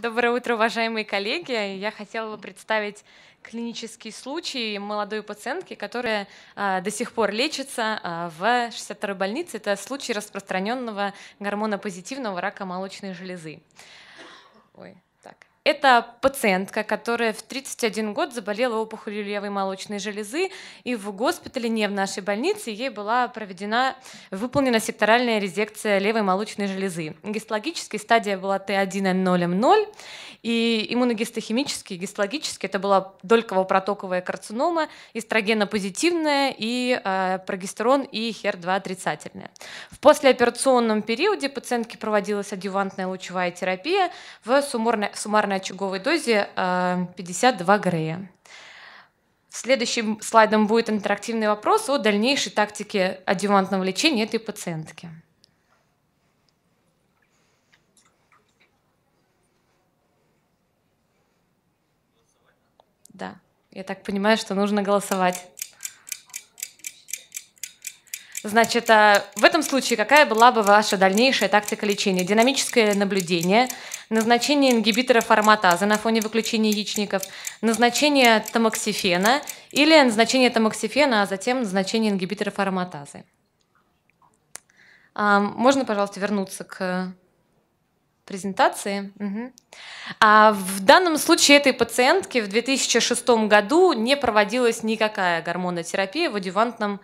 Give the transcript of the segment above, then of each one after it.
Доброе утро, уважаемые коллеги. Я хотела бы представить клинический случай молодой пациентки, которая а, до сих пор лечится а, в 62-й больнице. Это случай распространенного гормона-позитивного рака молочной железы. Ой. Это пациентка, которая в 31 год заболела опухолью левой молочной железы, и в госпитале, не в нашей больнице, ей была проведена, выполнена секторальная резекция левой молочной железы. Гистологический стадия была Т1Н0М0, и иммуногистохимически, гистологически это была дольково-протоковая карцинома, эстрогенопозитивная и э, прогестерон и HER2 отрицательная. В послеоперационном периоде пациентке проводилась адювантная лучевая терапия в суммарной, суммарной очаговой дозе 52 э, грея. Следующим слайдом будет интерактивный вопрос о дальнейшей тактике адъювантного лечения этой пациентки. Да, я так понимаю, что нужно голосовать. Значит, а в этом случае какая была бы ваша дальнейшая тактика лечения? Динамическое наблюдение, назначение ингибитора форматаза на фоне выключения яичников, назначение тамоксифена или назначение тамоксифена, а затем назначение ингибитора форматазы. А, можно, пожалуйста, вернуться к презентации. Угу. А в данном случае этой пациентки в 2006 году не проводилась никакая гормонотерапия в адювантном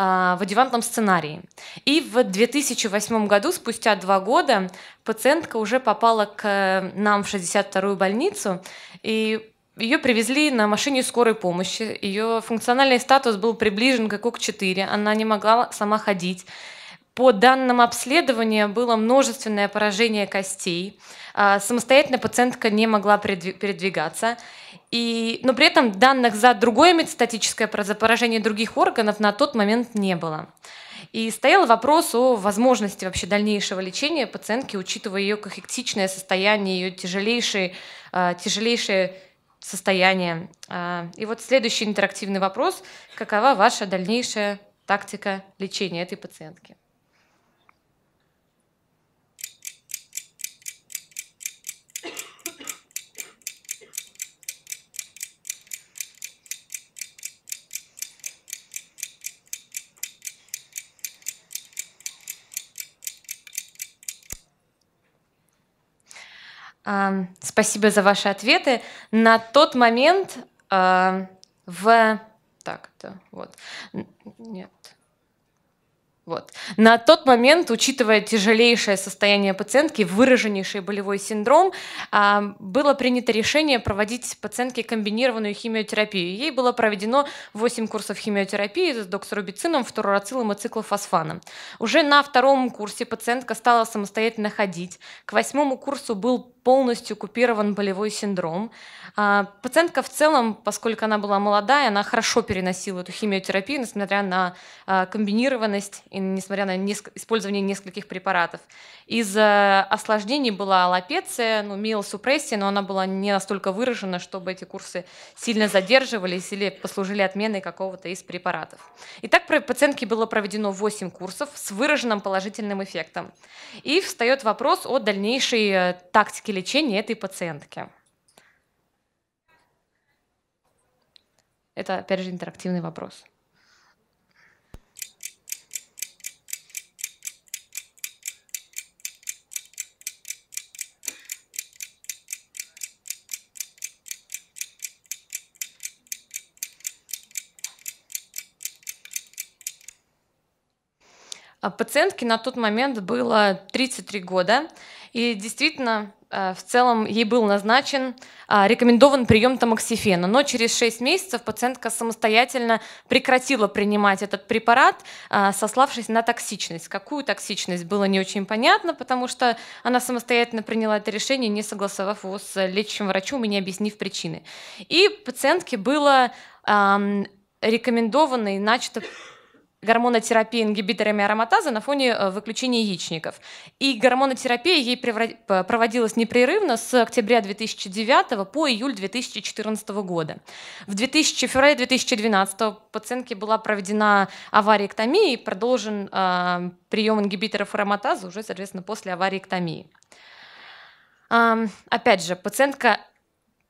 а, в адювантном сценарии. И в 2008 году, спустя два года, пациентка уже попала к э, нам в 62-ю больницу, и ее привезли на машине скорой помощи. Ее функциональный статус был приближен к КОК-4, она не могла сама ходить. По данным обследования было множественное поражение костей. А, самостоятельно пациентка не могла передвигаться. И, но при этом данных за другое метастатическое поражение других органов на тот момент не было. И стоял вопрос о возможности вообще дальнейшего лечения пациентки, учитывая ее кахектичное состояние, ее тяжелейшее, а, тяжелейшее состояние. А, и вот следующий интерактивный вопрос. Какова ваша дальнейшая тактика лечения этой пациентки? Спасибо за ваши ответы. На тот момент в... Так, да, вот. Нет. Вот. На тот момент, учитывая тяжелейшее состояние пациентки, выраженнейший болевой синдром, было принято решение проводить пациентке комбинированную химиотерапию. Ей было проведено 8 курсов химиотерапии с доксорубицином, фторурацилом и циклофосфаном. Уже на втором курсе пациентка стала самостоятельно ходить. К восьмому курсу был полностью купирован болевой синдром. А, пациентка в целом, поскольку она была молодая, она хорошо переносила эту химиотерапию, несмотря на а, комбинированность и несмотря на использование нескольких препаратов. Из э, осложнений была аллопеция, ну, миелосупрессия, но она была не настолько выражена, чтобы эти курсы сильно задерживались или послужили отменой какого-то из препаратов. Итак, при пациентке было проведено 8 курсов с выраженным положительным эффектом. И встает вопрос о дальнейшей э, тактике лечение этой пациентки? Это, опять же, интерактивный вопрос. А пациентке на тот момент было 33 года, и действительно э, в целом ей был назначен а, рекомендован прием тамоксифена, но через 6 месяцев пациентка самостоятельно прекратила принимать этот препарат, а, сославшись на токсичность. Какую токсичность было не очень понятно, потому что она самостоятельно приняла это решение, не согласовав его с лечащим врачом и не объяснив причины. И пациентке было рекомендовано и начато гормонотерапии ингибиторами ароматазы на фоне э, выключения яичников. И гормонотерапия ей проводилась непрерывно с октября 2009 по июль 2014 года. В 2000, феврале 2012 пациентке была проведена авариэктомия и продолжен э, прием ингибиторов ароматазы уже, соответственно, после авариэктомии. Э, опять же, пациентка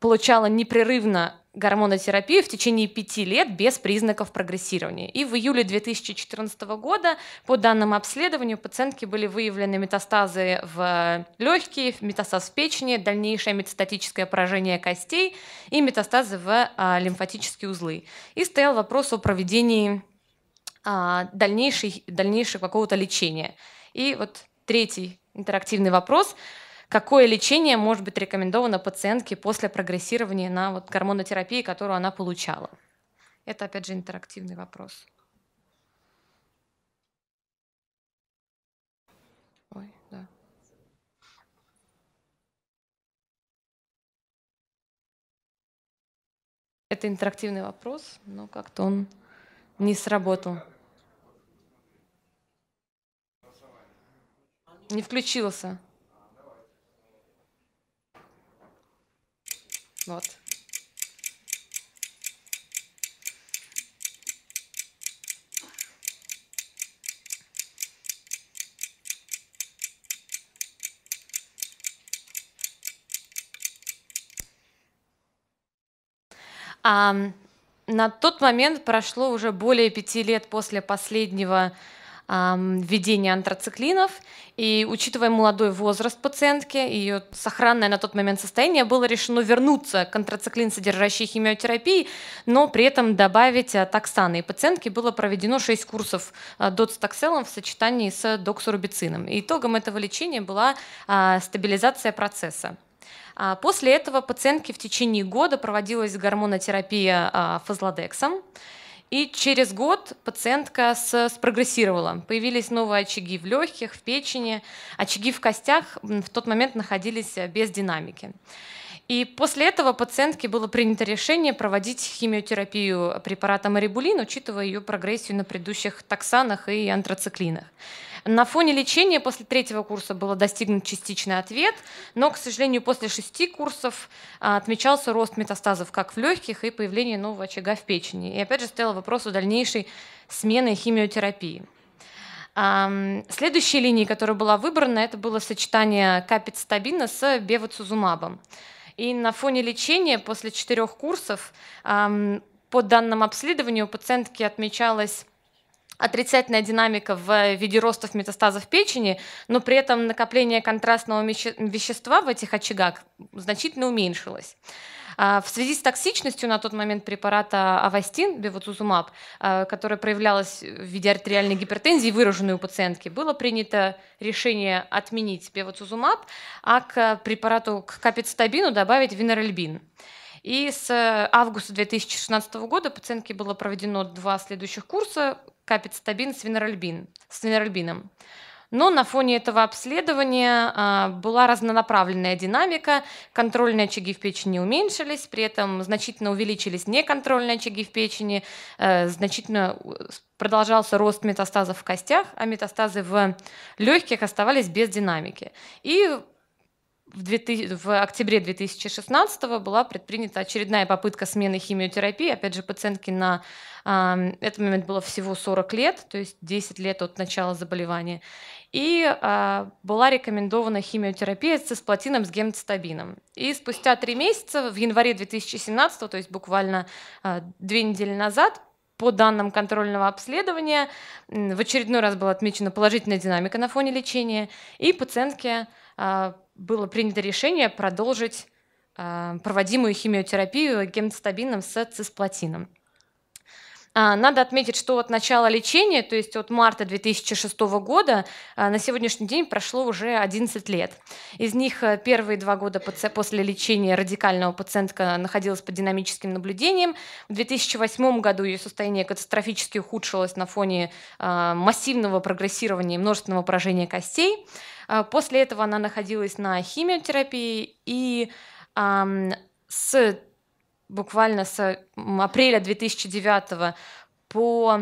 получала непрерывно гормонотерапию в течение пяти лет без признаков прогрессирования. И в июле 2014 года по данным обследованию пациентки были выявлены метастазы в легкие, метастаз в печени, дальнейшее метастатическое поражение костей и метастазы в а, лимфатические узлы. И стоял вопрос о проведении а, дальнейшего какого-то лечения. И вот третий интерактивный вопрос – какое лечение может быть рекомендовано пациентке после прогрессирования на вот гормонотерапии, которую она получала? Это, опять же, интерактивный вопрос. Ой, да. Это интерактивный вопрос, но как-то он не сработал. Не включился. Вот. А, на тот момент прошло уже более пяти лет после последнего введение антрациклинов. И учитывая молодой возраст пациентки, ее сохранное на тот момент состояние, было решено вернуться к антрациклин, содержащей химиотерапии, но при этом добавить а, токсаны. И пациентке было проведено 6 курсов а, доцтокселом в сочетании с доксорубицином. И итогом этого лечения была а, стабилизация процесса. После этого пациентке в течение года проводилась гормонотерапия фазлодексом. И через год пациентка с спрогрессировала. Появились новые очаги в легких, в печени. Очаги в костях в тот момент находились э, без динамики. И после этого пациентке было принято решение проводить химиотерапию препаратом арибулин, учитывая ее прогрессию на предыдущих таксанах и антрациклинах. На фоне лечения после третьего курса был достигнут частичный ответ, но, к сожалению, после шести курсов а, отмечался рост метастазов как в легких и появление нового очага в печени. И опять же стоял вопрос о дальнейшей смены химиотерапии. Следующей линией, которая была выбрана, это было сочетание капицитабина с бевацузумабом. И на фоне лечения после четырех курсов по данным обследования у пациентки отмечалось отрицательная динамика в виде ростов метастазов печени, но при этом накопление контрастного вещества в этих очагах значительно уменьшилось. А, в связи с токсичностью на тот момент препарата Авастин, бевацузумаб, которая проявлялась в виде артериальной гипертензии, выраженной у пациентки, было принято решение отменить бевацузумаб, а к препарату, к капицетабину добавить винорельбин. И с августа 2016 года пациентке было проведено два следующих курса капицетабин с венеральбин, с венеральбином. Но на фоне этого обследования а, была разнонаправленная динамика, контрольные очаги в печени уменьшились, при этом значительно увеличились неконтрольные очаги в печени, э, значительно продолжался рост метастазов в костях, а метастазы в легких оставались без динамики. И в, 2000, в октябре 2016 была предпринята очередная попытка смены химиотерапии. Опять же, пациентке на э, этот момент было всего 40 лет, то есть 10 лет от начала заболевания. И э, была рекомендована химиотерапия с цисплатином с гемцитабином. И спустя 3 месяца, в январе 2017, то есть буквально э, а, 2 недели назад, по данным контрольного обследования, в очередной раз была отмечена положительная динамика на фоне лечения, и пациентке было принято решение продолжить э, проводимую химиотерапию гемостабином с цисплатином. А, надо отметить, что от начала лечения, то есть от марта 2006 года, а, на сегодняшний день прошло уже 11 лет. Из них э, первые два года после лечения радикального пациентка находилась под динамическим наблюдением. В 2008 году ее состояние катастрофически ухудшилось на фоне а, массивного прогрессирования и множественного поражения костей. После этого она находилась на химиотерапии и с буквально с апреля 2009 по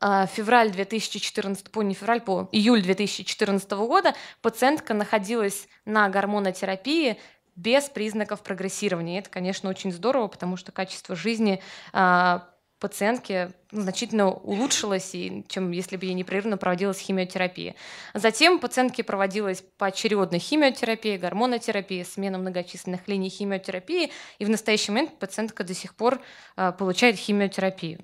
а, февраль 2014, по не февраль, по июль 2014 года пациентка находилась на гормонотерапии без признаков прогрессирования. это, конечно, очень здорово, потому что качество жизни а, Пациентке значительно улучшилось, чем если бы ей непрерывно проводилась химиотерапия. Затем пациентке проводилась поочередно химиотерапия, гормонотерапия, смена многочисленных линий химиотерапии, и в настоящий момент пациентка до сих пор э, получает химиотерапию.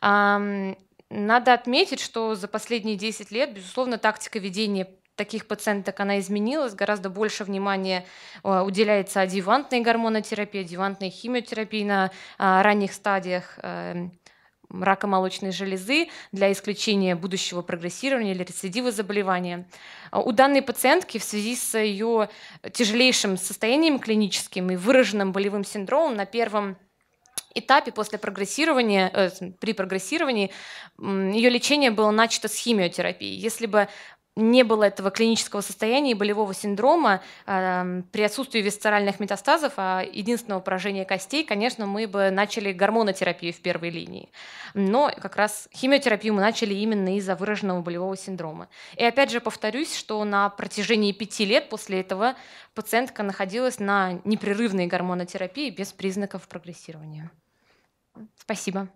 Надо отметить, что за последние 10 лет, безусловно, тактика ведения таких пациенток она изменилась, гораздо больше внимания э, уделяется адъювантной гормонотерапии, адъювантной химиотерапии на а, ранних стадиях э, рака молочной железы для исключения будущего прогрессирования или рецидива заболевания. А у данной пациентки в связи с ее тяжелейшим состоянием клиническим и выраженным болевым синдромом на первом этапе после прогрессирования, э, при прогрессировании ее лечение было начато с химиотерапией. Если бы не было этого клинического состояния и болевого синдрома э, при отсутствии висцеральных метастазов, а единственного поражения костей, конечно, мы бы начали гормонотерапию в первой линии. Но как раз химиотерапию мы начали именно из-за выраженного болевого синдрома. И опять же повторюсь, что на протяжении пяти лет после этого пациентка находилась на непрерывной гормонотерапии без признаков прогрессирования. Спасибо.